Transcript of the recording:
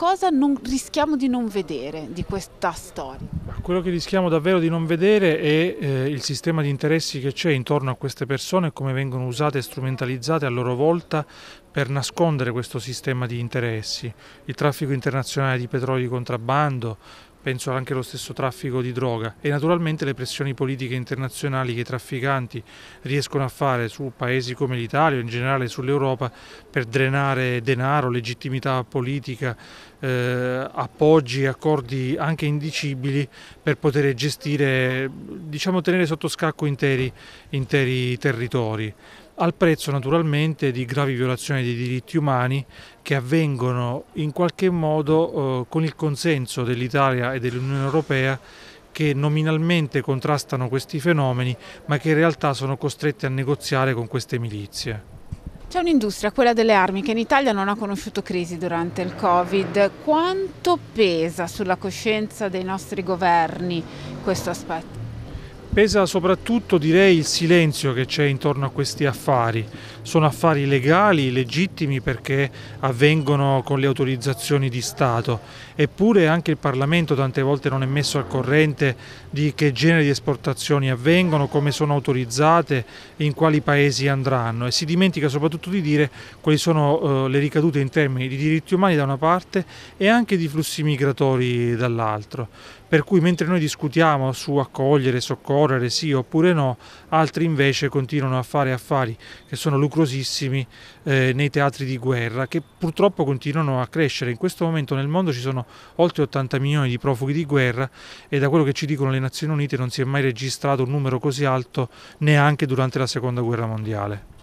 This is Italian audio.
cosa non, rischiamo di non vedere di questa storia? Quello che rischiamo davvero di non vedere è eh, il sistema di interessi che c'è intorno a queste persone e come vengono usate e strumentalizzate a loro volta per nascondere questo sistema di interessi. Il traffico internazionale di petrolio di contrabbando, penso anche allo stesso traffico di droga e naturalmente le pressioni politiche internazionali che i trafficanti riescono a fare su paesi come l'Italia o in generale sull'Europa per drenare denaro, legittimità politica, eh, appoggi, accordi anche indicibili per poter gestire, diciamo tenere sotto scacco interi, interi territori al prezzo naturalmente di gravi violazioni dei diritti umani che avvengono in qualche modo eh, con il consenso dell'Italia e dell'Unione Europea che nominalmente contrastano questi fenomeni ma che in realtà sono costrette a negoziare con queste milizie. C'è un'industria, quella delle armi, che in Italia non ha conosciuto crisi durante il Covid. Quanto pesa sulla coscienza dei nostri governi questo aspetto? Pesa soprattutto direi il silenzio che c'è intorno a questi affari. Sono affari legali, legittimi perché avvengono con le autorizzazioni di Stato, eppure anche il Parlamento tante volte non è messo al corrente di che genere di esportazioni avvengono, come sono autorizzate, in quali paesi andranno e si dimentica soprattutto di dire quali sono eh, le ricadute in termini di diritti umani da una parte e anche di flussi migratori dall'altro. Per cui mentre noi discutiamo su accogliere, soccorrere, correre sì oppure no, altri invece continuano a fare affari che sono lucrosissimi eh, nei teatri di guerra che purtroppo continuano a crescere. In questo momento nel mondo ci sono oltre 80 milioni di profughi di guerra e da quello che ci dicono le Nazioni Unite non si è mai registrato un numero così alto neanche durante la Seconda Guerra Mondiale.